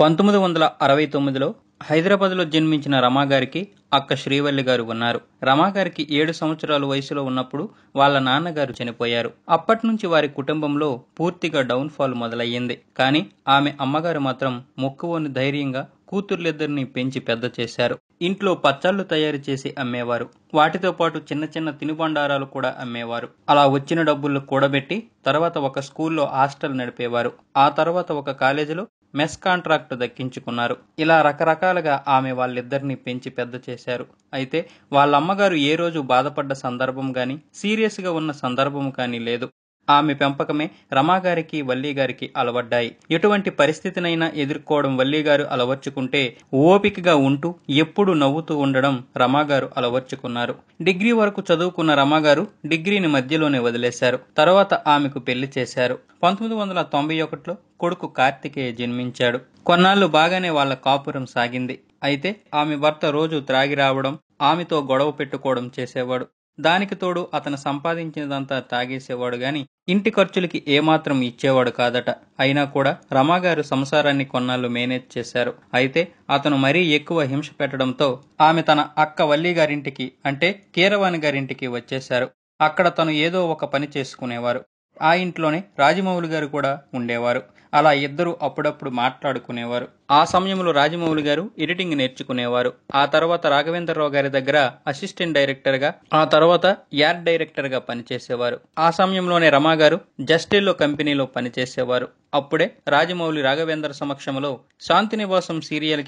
పంతొమ్మిది వందల అరవై తొమ్మిదిలో హైదరాబాద్లో జన్మించిన రమాగారికి అక్క శ్రీవల్లి గారు ఉన్నారు రమాగారికి ఏడు సంవత్సరాల వయసులో ఉన్నప్పుడు వాళ్ళ నాన్నగారు చనిపోయారు అప్పటి నుంచి వారి కుటుంబంలో పూర్తిగా డౌన్ఫాల్ మొదలయ్యింది కానీ ఆమె అమ్మగారు మాత్రం మొక్కువోని ధైర్యంగా కూతుర్లిద్దరిని పెంచి పెద్ద చేశారు ఇంట్లో పచ్చళ్ళు తయారు చేసి అమ్మేవారు వాటితో పాటు చిన్న చిన్న తినుబండారాలు కూడా అమ్మేవారు అలా వచ్చిన డబ్బులు కూడబెట్టి తర్వాత ఒక స్కూల్లో హాస్టల్ నడిపేవారు ఆ తర్వాత ఒక కాలేజీలో మెస్ కాంట్రాక్టు దక్కించుకున్నారు ఇలా రకరకాలుగా ఆమె వాళ్ళిద్దరిని పెంచి పెద్ద చేశారు అయితే వాళ్ళ అమ్మగారు ఏ రోజు బాధపడ్డ సందర్భం కానీ సీరియస్గా ఉన్న సందర్భం కానీ లేదు ఆమె పెంపకమే రమాగారికి వల్లీగారికి అలవడ్డాయి ఎటువంటి పరిస్థితినైనా ఎదుర్కోవడం వల్లీగారు అలవర్చుకుంటే ఓపికగా ఉంటూ ఎప్పుడు నవ్వుతూ ఉండడం రమాగారు అలవర్చుకున్నారు డిగ్రీ వరకు చదువుకున్న రమాగారు డిగ్రీని మధ్యలోనే వదిలేశారు తర్వాత ఆమెకు పెళ్లి చేశారు పంతొమ్మిది వందల తొంభై ఒకటిలో కొడుకు కార్తికేయ జన్మించాడు కొన్నాళ్ళు బాగానే వాళ్ల కాపురం సాగింది అయితే ఆమె భర్త రోజు త్రాగి రావడం ఆమెతో గొడవ పెట్టుకోవడం చేసేవాడు దానికి తోడు అతను సంపాదించినదంతా తాగేసేవాడు గాని ఇంటి ఖర్చులకి ఏమాత్రం ఇచ్చేవాడు కాదట అయినా కూడా రమాగారు సంసారాన్ని కొన్నాళ్ళు మేనేజ్ చేశారు అయితే అతను మరీ ఎక్కువ హింస పెట్టడంతో ఆమె తన అక్క వల్లి గారింటికి అంటే కీరవాణి గారింటికి వచ్చేశారు అక్కడ తను ఏదో ఒక పని చేసుకునేవారు ఆ ఇంట్లోనే రాజమౌళి గారు కూడా ఉండేవారు అలా ఇద్దరు అప్పుడప్పుడు మాట్లాడుకునేవారు ఆ సమయంలో రాజమౌళి గారు ఎడిటింగ్ నేర్చుకునేవారు ఆ తర్వాత రాఘవేంద్రరావు గారి దగ్గర అసిస్టెంట్ డైరెక్టర్ గా ఆ తర్వాత యాడ్ డైరెక్టర్ గా పనిచేసేవారు ఆ సమయంలోనే రమా గారు జస్టిల్లో కంపెనీలో పనిచేసేవారు అప్పుడే రాజమౌళి రాఘవేంద్ర సమక్షంలో శాంతినివాసం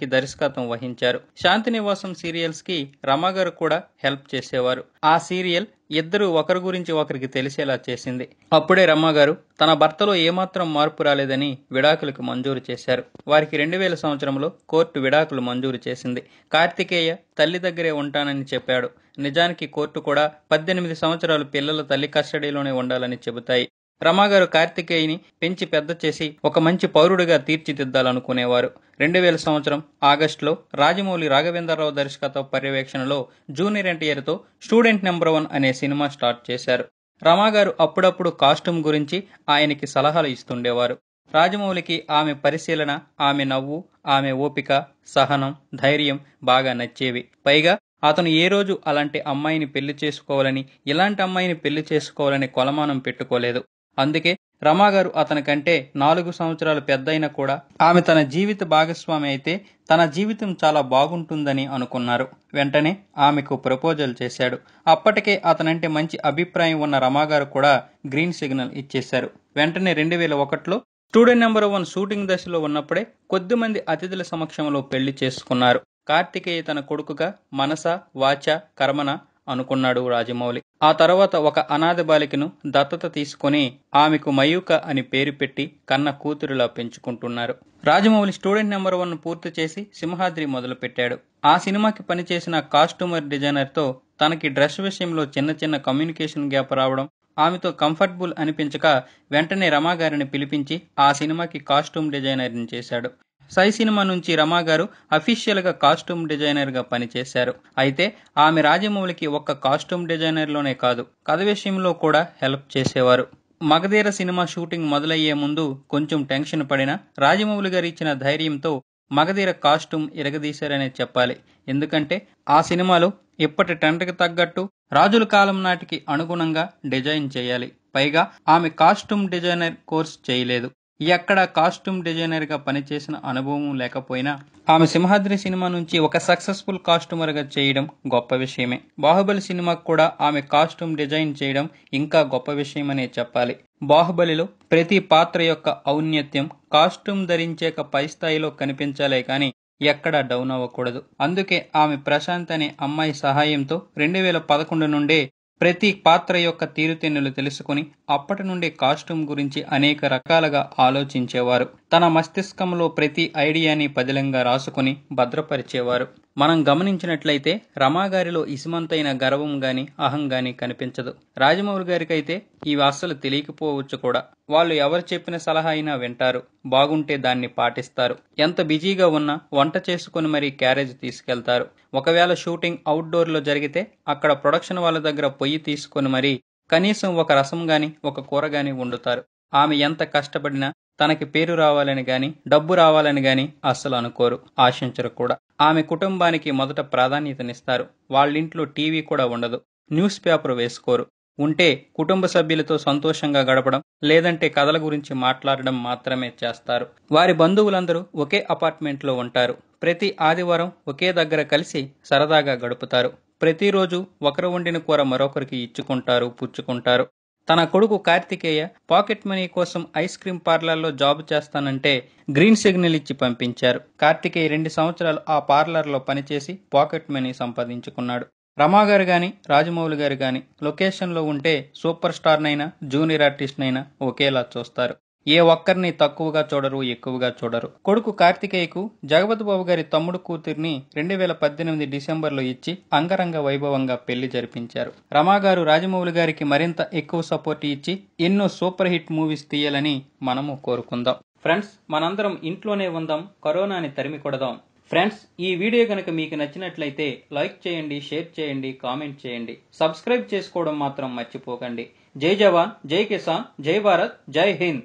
కి దర్శకత్వం వహించారు శాంతి సీరియల్స్ కి రమా గారు కూడా హెల్ప్ చేసేవారు ఆ సీరియల్ ఇద్దరు ఒకరి గురించి ఒకరికి తెలిసేలా చేసింది అప్పుడే రమా గారు తన భర్తలో ఏమాత్రం మార్పు రాలేదని విడాకులకు మంజూరు చేశారు వారికి రెండు వేల సంవత్సరంలో కోర్టు విడాకులు మంజూరు చేసింది కార్తికేయ తల్లి దగ్గరే ఉంటానని చెప్పాడు నిజానికి కోర్టు కూడా పద్దెనిమిది సంవత్సరాలు పిల్లల తల్లి కస్టడీలోనే ఉండాలని చెబుతాయి రమాగారు కార్తికేయని పెంచి పెద్ద చేసి ఒక మంచి పౌరుడిగా తీర్చిదిద్దాలనుకునేవారు రెండు వేల సంవత్సరం ఆగస్టులో రాజమౌళి రాఘవేంద్రరావు దర్శకత్వ పర్యవేక్షణలో జూనియర్ ఎన్టీఆర్తో స్టూడెంట్ నెంబర్ వన్ అనే సినిమా స్టార్ట్ చేశారు రమాగారు అప్పుడప్పుడు కాస్ట్యూమ్ గురించి ఆయనకి సలహాలు ఇస్తుండేవారు రాజమౌళికి ఆమె పరిశీలన ఆమె నవ్వు ఆమె ఓపిక సహనం ధైర్యం బాగా నచ్చేవి పైగా అతను ఏ రోజు అలాంటి అమ్మాయిని పెళ్లి చేసుకోవాలని ఇలాంటి అమ్మాయిని పెళ్లి చేసుకోవాలని కొలమానం పెట్టుకోలేదు అందుకే రమాగారు అతనికంటే నాలుగు సంవత్సరాలు పెద్దయినా కూడా ఆమె తన జీవిత భాగస్వామి అయితే తన జీవితం చాలా బాగుంటుందని అనుకున్నారు వెంటనే ఆమెకు ప్రపోజల్ చేశాడు అప్పటికే అతనంటే మంచి అభిప్రాయం ఉన్న రమాగారు కూడా గ్రీన్ సిగ్నల్ ఇచ్చేశారు వెంటనే రెండు వేల ఒకటిలో స్టూడెంట్ నెంబర్ వన్ షూటింగ్ దశలో ఉన్నప్పుడే కొద్ది మంది అతిథుల సమక్షంలో పెళ్లి చేసుకున్నారు కార్తికేయ తన కొడుకుగా మనస వాచ కర్మన అనుకున్నాడు రాజమౌళి ఆ తర్వాత ఒక అనాథ బాలికను దత్తత తీసుకుని ఆమెకు మయూక అని పేరు పెట్టి కన్న కూతురులా పెంచుకుంటున్నారు రాజమౌళి స్టూడెంట్ నెంబర్ వన్ పూర్తి చేసి సింహాద్రి మొదలుపెట్టాడు ఆ సినిమాకి పనిచేసిన కాస్ట్యూమర్ తో తనకి డ్రెస్ విషయంలో చిన్న చిన్న కమ్యూనికేషన్ గ్యాప్ రావడం ఆమెతో కంఫర్టబుల్ అనిపించక వెంటనే రమాగారిని పిలిపించి ఆ సినిమాకి కాస్ట్యూమ్ డిజైనర్ని చేశాడు సై సినిమా నుంచి రమాగారు అఫీషియల్ అఫీషియల్గా కాస్ట్యూమ్ డిజైనర్గా పనిచేశారు అయితే ఆమె రాజమౌళికి ఒక్క కాస్ట్యూమ్ డిజైనర్లోనే కాదు కథ విషయంలో కూడా హెల్ప్ చేసేవారు మగధీర సినిమా షూటింగ్ మొదలయ్యే ముందు కొంచెం టెన్షన్ పడిన రాజమౌళి గారు ఇచ్చిన ధైర్యంతో మగధీర కాస్ట్యూమ్ ఇరగదీశారనే చెప్పాలి ఎందుకంటే ఆ సినిమాలో ఇప్పటి ట్రెండ్కి తగ్గట్టు రాజుల కాలం నాటికి అనుగుణంగా డిజైన్ చేయాలి పైగా ఆమె కాస్ట్యూమ్ డిజైనర్ కోర్స్ చేయలేదు ఎక్కడ కాస్ట్యూమ్ డిజైనర్గా పనిచేసిన అనుభవం లేకపోయినా ఆమె సింహాద్రి సినిమా నుంచి ఒక సక్సెస్ఫుల్ కాస్ట్యూమర్గా చేయడం గొప్ప విషయమే బాహుబలి సినిమాకు కూడా ఆమె కాస్ట్యూమ్ డిజైన్ చేయడం ఇంకా గొప్ప విషయమనే చెప్పాలి బాహుబలిలో ప్రతి పాత్ర యొక్క ఔన్నత్యం కాస్ట్యూమ్ ధరించేక పై స్థాయిలో కనిపించాలే కానీ ఎక్కడా డౌన్ అవ్వకూడదు అందుకే ఆమె ప్రశాంత్ అనే అమ్మాయి సహాయంతో రెండు వేల పదకొండు నుండే ప్రతి పాత్ర యొక్క తీరుతెన్నులు తెలుసుకుని అప్పటి నుండి కాస్ట్యూమ్ గురించి అనేక రకాలుగా ఆలోచించేవారు తన మస్తిష్కంలో ప్రతి ఐడియాని పదిలంగా రాసుకుని భద్రపరిచేవారు మనం గమనించినట్లయితే రమాగారిలో ఇసుమంతైన గర్వం గాని అహం గాని కనిపించదు రాజమౌళి గారికైతే ఇవి అస్సలు తెలియకపోవచ్చు కూడా వాళ్ళు ఎవరు చెప్పిన సలహా అయినా వింటారు బాగుంటే దాన్ని పాటిస్తారు ఎంత బిజీగా ఉన్నా వంట చేసుకుని మరీ క్యారేజ్ తీసుకెళ్తారు ఒకవేళ షూటింగ్ అవుట్డోర్లో జరిగితే అక్కడ ప్రొడక్షన్ వాళ్ళ దగ్గర పొయ్యి తీసుకొని మరీ కనీసం ఒక రసం గాని ఒక కూర గాని వండుతారు ఆమె ఎంత కష్టపడినా తనకి పేరు రావాలని గాని డబ్బు రావాలని గాని అస్సలు అనుకోరు ఆశించరు కూడా ఆమె కుటుంబానికి మొదట ప్రాధాన్యతనిస్తారు వాళ్ళింట్లో టీవీ కూడా ఉండదు న్యూస్ పేపర్ వేసుకోరు ఉంటే కుటుంబ సభ్యులతో సంతోషంగా గడపడం లేదంటే కథల గురించి మాట్లాడడం మాత్రమే చేస్తారు వారి బంధువులందరూ ఒకే అపార్ట్మెంట్లో ఉంటారు ప్రతి ఆదివారం ఒకే దగ్గర కలిసి సరదాగా గడుపుతారు ప్రతిరోజు ఒకరు వండిన కూర మరొకరికి ఇచ్చుకుంటారు పుచ్చుకుంటారు తన కొడుకు కార్తికేయ పాకెట్ మనీ కోసం ఐస్ క్రీం పార్లర్లో జాబ్ చేస్తానంటే గ్రీన్ సిగ్నల్ ఇచ్చి పంపించారు కార్తికేయ రెండు సంవత్సరాలు ఆ పార్లర్లో పనిచేసి పాకెట్ మనీ సంపాదించుకున్నాడు రమాగారు గాని రాజమౌళి గారు గాని లొకేషన్లో ఉంటే సూపర్ స్టార్నైనా జూనియర్ ఆర్టిస్ట్నైనా ఒకేలా చూస్తారు ఏ ఒక్కరిని తక్కువగా చూడరు ఎక్కువగా చూడరు కొడుకు కార్తికేయకు బాబు గారి తమ్ముడు కూతుర్ని రెండు వేల పద్దెనిమిది డిసెంబర్లో ఇచ్చి అంగరంగ వైభవంగా పెళ్లి జరిపించారు రమాగారు రాజమౌళి గారికి మరింత ఎక్కువ సపోర్ట్ ఇచ్చి ఎన్నో సూపర్ హిట్ మూవీస్ తీయాలని మనము కోరుకుందాం ఫ్రెండ్స్ మనందరం ఇంట్లోనే ఉందాం కరోనాని తరిమి కొడదాం ఫ్రెండ్స్ ఈ వీడియో కనుక మీకు నచ్చినట్లయితే లైక్ చేయండి షేర్ చేయండి కామెంట్ చేయండి సబ్స్క్రైబ్ చేసుకోవడం మాత్రం మర్చిపోకండి జై జవాన్ జై కిసాన్ జై భారత్ జై హింద్